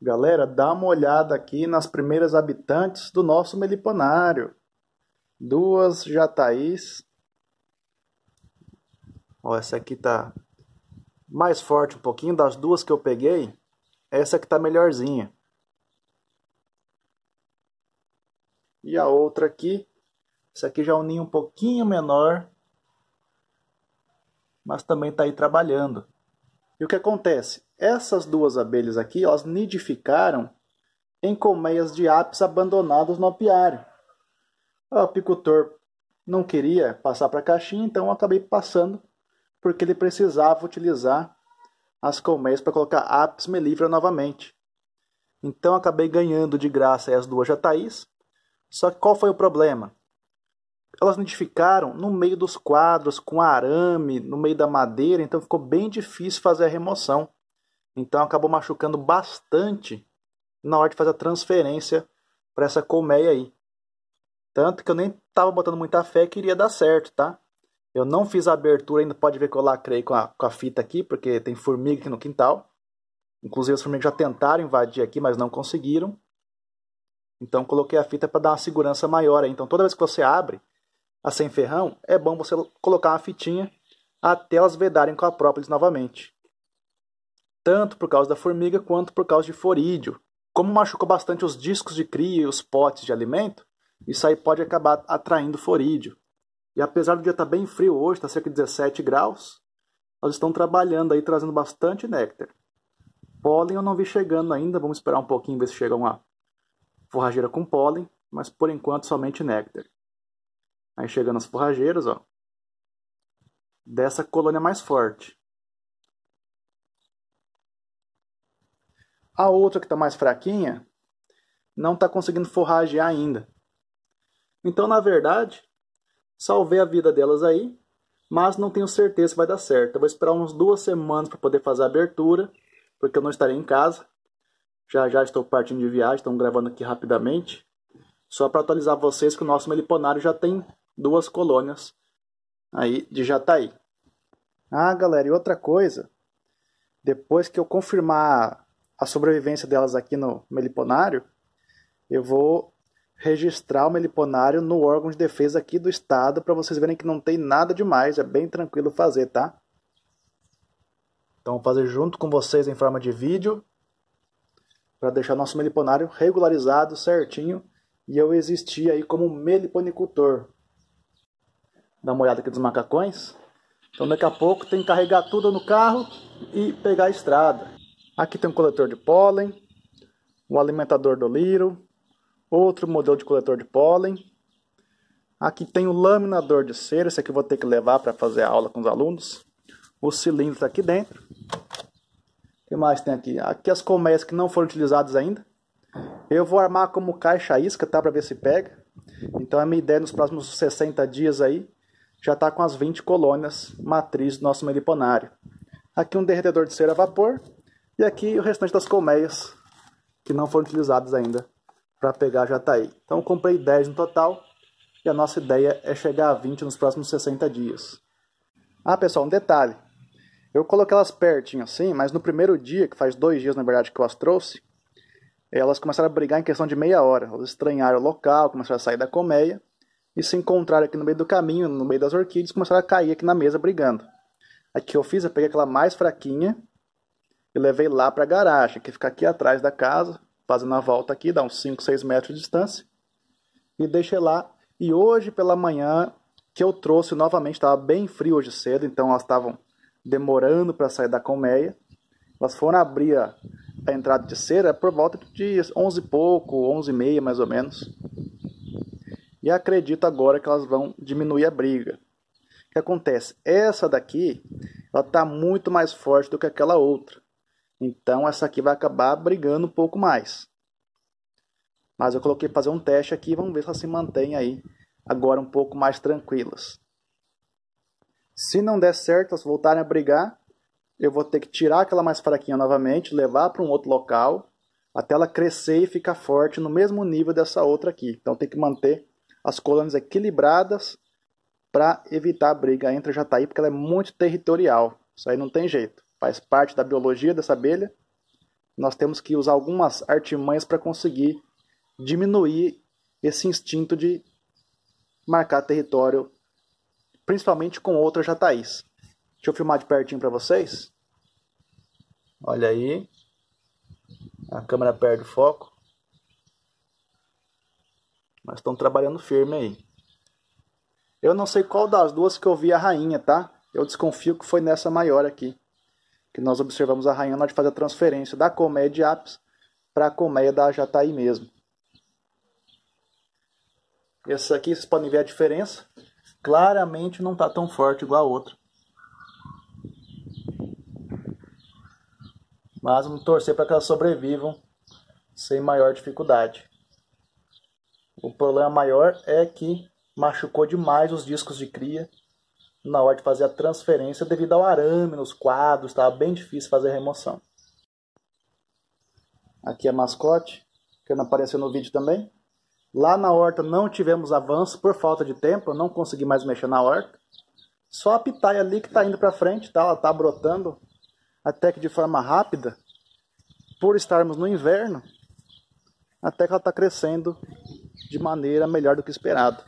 Galera, dá uma olhada aqui nas primeiras habitantes do nosso meliponário. Duas jataís. Ó, essa aqui tá mais forte um pouquinho. Das duas que eu peguei, essa que tá melhorzinha. E a outra aqui, essa aqui já é um ninho um pouquinho menor, mas também tá aí trabalhando. E o que acontece? Essas duas abelhas aqui, elas nidificaram em colmeias de apis abandonadas no apiário. O apicultor não queria passar para a caixinha, então eu acabei passando, porque ele precisava utilizar as colmeias para colocar apis melífera novamente. Então acabei ganhando de graça as duas jataís. Só que qual foi o problema? elas nidificaram no meio dos quadros, com arame, no meio da madeira, então ficou bem difícil fazer a remoção. Então acabou machucando bastante na hora de fazer a transferência para essa colmeia aí. Tanto que eu nem estava botando muita fé que iria dar certo, tá? Eu não fiz a abertura ainda, pode ver que eu lacrei com a, com a fita aqui, porque tem formiga aqui no quintal. Inclusive, as formigas já tentaram invadir aqui, mas não conseguiram. Então, coloquei a fita para dar uma segurança maior. Então, toda vez que você abre, a sem ferrão, é bom você colocar uma fitinha até elas vedarem com a própolis novamente. Tanto por causa da formiga quanto por causa de forídeo. Como machuca bastante os discos de cria e os potes de alimento, isso aí pode acabar atraindo forídeo. E apesar do dia estar tá bem frio hoje, está cerca de 17 graus, elas estão trabalhando aí, trazendo bastante néctar. Pólen eu não vi chegando ainda, vamos esperar um pouquinho ver se chega uma forrageira com pólen, mas por enquanto somente néctar. Aí chegando as forrageiras, ó. Dessa colônia mais forte. A outra que está mais fraquinha não está conseguindo forragear ainda. Então, na verdade, salvei a vida delas aí, mas não tenho certeza se vai dar certo. Eu vou esperar umas duas semanas para poder fazer a abertura, porque eu não estarei em casa. Já já estou partindo de viagem, estão gravando aqui rapidamente. Só para atualizar vocês que o nosso meliponário já tem duas colônias aí de Jataí. Ah, galera, e outra coisa, depois que eu confirmar a sobrevivência delas aqui no Meliponário, eu vou registrar o Meliponário no órgão de defesa aqui do estado para vocês verem que não tem nada demais, é bem tranquilo fazer, tá? Então vou fazer junto com vocês em forma de vídeo para deixar nosso meliponário regularizado certinho e eu existir aí como meliponicultor dar uma olhada aqui dos macacões. Então daqui a pouco tem que carregar tudo no carro e pegar a estrada. Aqui tem um coletor de pólen, um alimentador do Liro, outro modelo de coletor de pólen. Aqui tem o laminador de cera, esse aqui eu vou ter que levar para fazer a aula com os alunos. O cilindro está aqui dentro. O que mais tem aqui? Aqui as colmeias que não foram utilizadas ainda. Eu vou armar como caixa isca, tá? Para ver se pega. Então a minha ideia nos próximos 60 dias aí já está com as 20 colônias matriz do nosso meliponário. Aqui um derretedor de cera a vapor e aqui o restante das colmeias que não foram utilizadas ainda para pegar já está aí Então eu comprei 10 no total e a nossa ideia é chegar a 20 nos próximos 60 dias. Ah, pessoal, um detalhe. Eu coloquei elas pertinho assim, mas no primeiro dia, que faz dois dias na verdade que eu as trouxe, elas começaram a brigar em questão de meia hora. Elas estranharam o local, começaram a sair da colmeia e se encontraram aqui no meio do caminho, no meio das orquídeas, começaram a cair aqui na mesa brigando. Aqui eu fiz, eu peguei aquela mais fraquinha e levei lá para a garagem, que fica aqui atrás da casa, fazendo a volta aqui, dá uns 5, 6 metros de distância, e deixei lá. E hoje pela manhã, que eu trouxe novamente, estava bem frio hoje cedo, então elas estavam demorando para sair da colmeia. Elas foram abrir a, a entrada de cera por volta de 11 e pouco, 11 e meia mais ou menos e acredita agora que elas vão diminuir a briga. O que acontece? Essa daqui ela está muito mais forte do que aquela outra. Então essa aqui vai acabar brigando um pouco mais. Mas eu coloquei fazer um teste aqui, vamos ver se ela se mantém aí agora um pouco mais tranquilas. Se não der certo, elas voltarem a brigar, eu vou ter que tirar aquela mais fraquinha novamente, levar para um outro local, até ela crescer e ficar forte no mesmo nível dessa outra aqui. Então tem que manter as colônias equilibradas para evitar a briga entre a jataí, porque ela é muito territorial. Isso aí não tem jeito. Faz parte da biologia dessa abelha. Nós temos que usar algumas artimanhas para conseguir diminuir esse instinto de marcar território, principalmente com outras jataís. Deixa eu filmar de pertinho para vocês. Olha aí. A câmera perde o foco. Mas estão trabalhando firme aí. Eu não sei qual das duas que eu vi a rainha, tá? Eu desconfio que foi nessa maior aqui. Que nós observamos a rainha na hora de fazer a transferência da colmeia de Apis para a colmeia da Jataí mesmo. Essa aqui, vocês podem ver a diferença. Claramente não está tão forte igual a outra. Mas vamos torcer para que elas sobrevivam sem maior dificuldade. O problema maior é que machucou demais os discos de cria na hora de fazer a transferência devido ao arame nos quadros, estava bem difícil fazer a remoção. Aqui é a mascote, que não apareceu no vídeo também. Lá na horta não tivemos avanço por falta de tempo, eu não consegui mais mexer na horta. Só a pitaia ali que está indo para frente, tá? ela está brotando até que de forma rápida, por estarmos no inverno, até que ela está crescendo de maneira melhor do que esperado.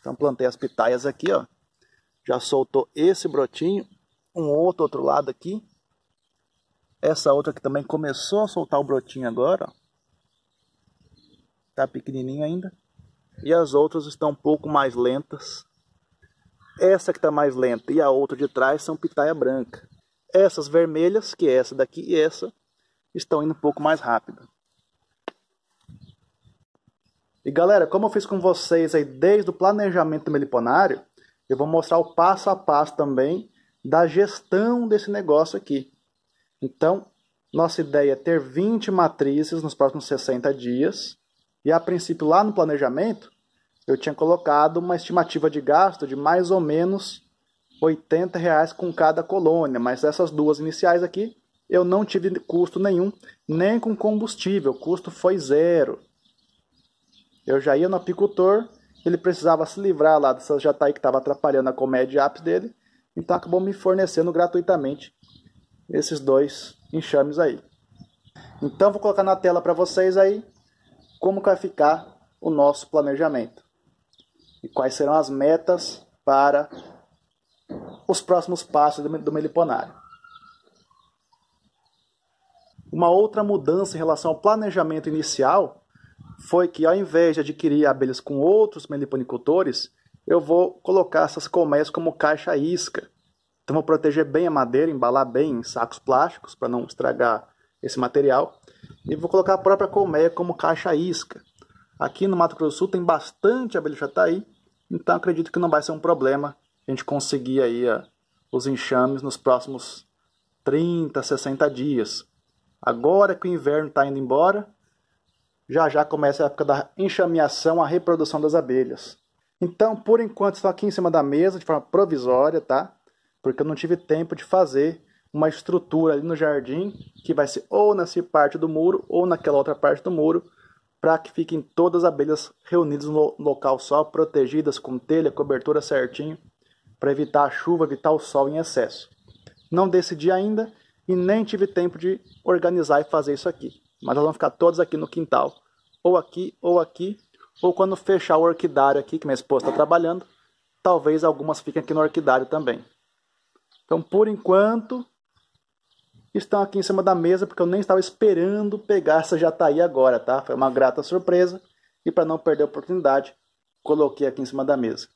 Então plantei as pitaias aqui, ó. Já soltou esse brotinho, um outro outro lado aqui. Essa outra que também começou a soltar o brotinho agora, ó. Tá pequenininho ainda. E as outras estão um pouco mais lentas. Essa que tá mais lenta e a outra de trás são pitaia branca. Essas vermelhas, que é essa daqui e essa, estão indo um pouco mais rápido. E galera, como eu fiz com vocês aí desde o planejamento meliponário, eu vou mostrar o passo a passo também da gestão desse negócio aqui. Então, nossa ideia é ter 20 matrizes nos próximos 60 dias. E a princípio, lá no planejamento, eu tinha colocado uma estimativa de gasto de mais ou menos R$ reais com cada colônia, mas essas duas iniciais aqui eu não tive custo nenhum, nem com combustível, o custo foi zero. Eu já ia no apicultor, ele precisava se livrar lá dessa jataí que estava atrapalhando a comédia apis dele, então acabou me fornecendo gratuitamente esses dois enxames aí. Então vou colocar na tela para vocês aí como vai ficar o nosso planejamento e quais serão as metas para os próximos passos do meliponário. Uma outra mudança em relação ao planejamento inicial foi que ao invés de adquirir abelhas com outros meliponicultores, eu vou colocar essas colmeias como caixa isca. Então vou proteger bem a madeira, embalar bem em sacos plásticos para não estragar esse material e vou colocar a própria colmeia como caixa isca. Aqui no Mato Grosso do Sul tem bastante abelha jataí, tá então acredito que não vai ser um problema a gente conseguir aí a, ah, os enxames nos próximos 30, 60 dias. Agora que o inverno está indo embora, já já começa a época da enxameação, a reprodução das abelhas. Então, por enquanto, estou aqui em cima da mesa de forma provisória, tá? Porque eu não tive tempo de fazer uma estrutura ali no jardim que vai ser ou nessa parte do muro ou naquela outra parte do muro para que fiquem todas as abelhas reunidas no local só, protegidas com telha, cobertura certinho, para evitar a chuva, evitar o sol em excesso. Não decidi ainda e nem tive tempo de organizar e fazer isso aqui, mas elas vão ficar todas aqui no quintal ou aqui, ou aqui, ou quando fechar o orquidário aqui, que minha esposa está trabalhando, talvez algumas fiquem aqui no orquidário também. Então, por enquanto, estão aqui em cima da mesa, porque eu nem estava esperando pegar essa jataí agora, tá? Foi uma grata surpresa, e para não perder a oportunidade, coloquei aqui em cima da mesa.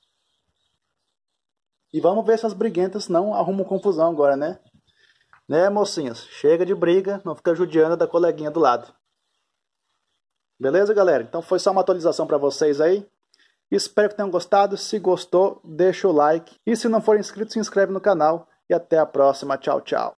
E vamos ver se as briguentas não arrumam confusão agora, né? Né, mocinhas? Chega de briga, não fica judiando da coleguinha do lado. Beleza, galera? Então foi só uma atualização para vocês aí. Espero que tenham gostado. Se gostou, deixa o like. E se não for inscrito, se inscreve no canal. E até a próxima. Tchau, tchau.